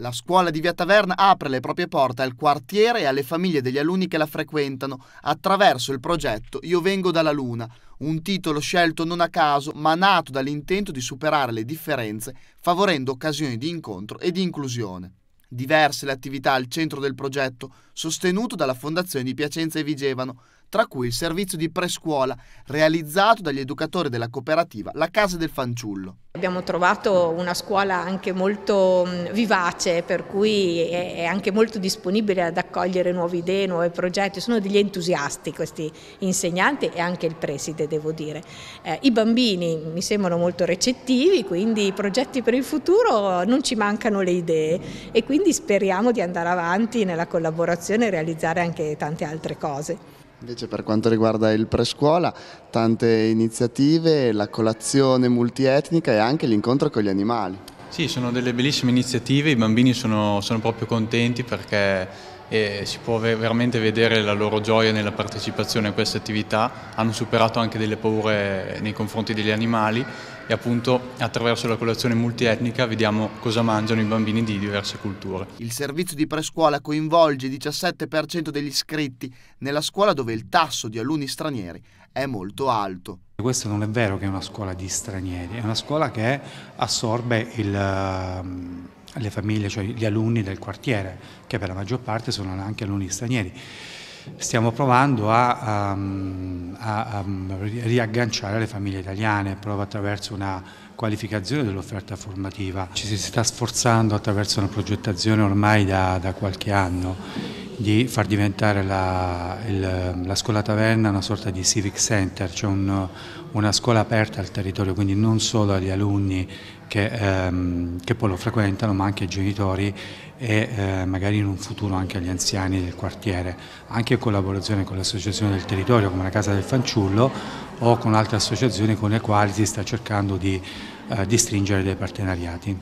La scuola di Via Taverna apre le proprie porte al quartiere e alle famiglie degli alunni che la frequentano attraverso il progetto Io vengo dalla Luna, un titolo scelto non a caso ma nato dall'intento di superare le differenze favorendo occasioni di incontro e di inclusione. Diverse le attività al centro del progetto, sostenuto dalla Fondazione di Piacenza e Vigevano, tra cui il servizio di prescuola realizzato dagli educatori della cooperativa La Casa del Fanciullo. Abbiamo trovato una scuola anche molto mm, vivace, per cui è anche molto disponibile ad accogliere nuove idee, nuovi progetti. Sono degli entusiasti questi insegnanti e anche il preside, devo dire. Eh, I bambini mi sembrano molto recettivi, quindi i progetti per il futuro non ci mancano le idee e quindi speriamo di andare avanti nella collaborazione e realizzare anche tante altre cose. Invece per quanto riguarda il prescuola, tante iniziative, la colazione multietnica e anche l'incontro con gli animali. Sì, sono delle bellissime iniziative, i bambini sono, sono proprio contenti perché e si può veramente vedere la loro gioia nella partecipazione a queste attività, hanno superato anche delle paure nei confronti degli animali e appunto attraverso la colazione multietnica vediamo cosa mangiano i bambini di diverse culture. Il servizio di prescuola coinvolge il 17% degli iscritti nella scuola dove il tasso di alunni stranieri è molto alto. Questo non è vero che è una scuola di stranieri, è una scuola che assorbe il le famiglie, cioè gli alunni del quartiere, che per la maggior parte sono anche alunni stranieri. Stiamo provando a, ehm, a, a, ehm, a riagganciare le famiglie italiane, proprio attraverso una qualificazione dell'offerta formativa. Ci si sta sforzando attraverso una progettazione ormai da, da qualche anno di far diventare la, il, la, scuola taverna una sorta di civic center, cioè un, una scuola aperta al territorio, quindi non solo agli alunni che, ehm, che poi lo frequentano, ma anche ai genitori e eh, magari in un futuro anche agli anziani del quartiere, anche in collaborazione con l'associazione del territorio come la Casa del Fanciullo o con altre associazioni con le quali si sta cercando di, eh, di stringere dei partenariati.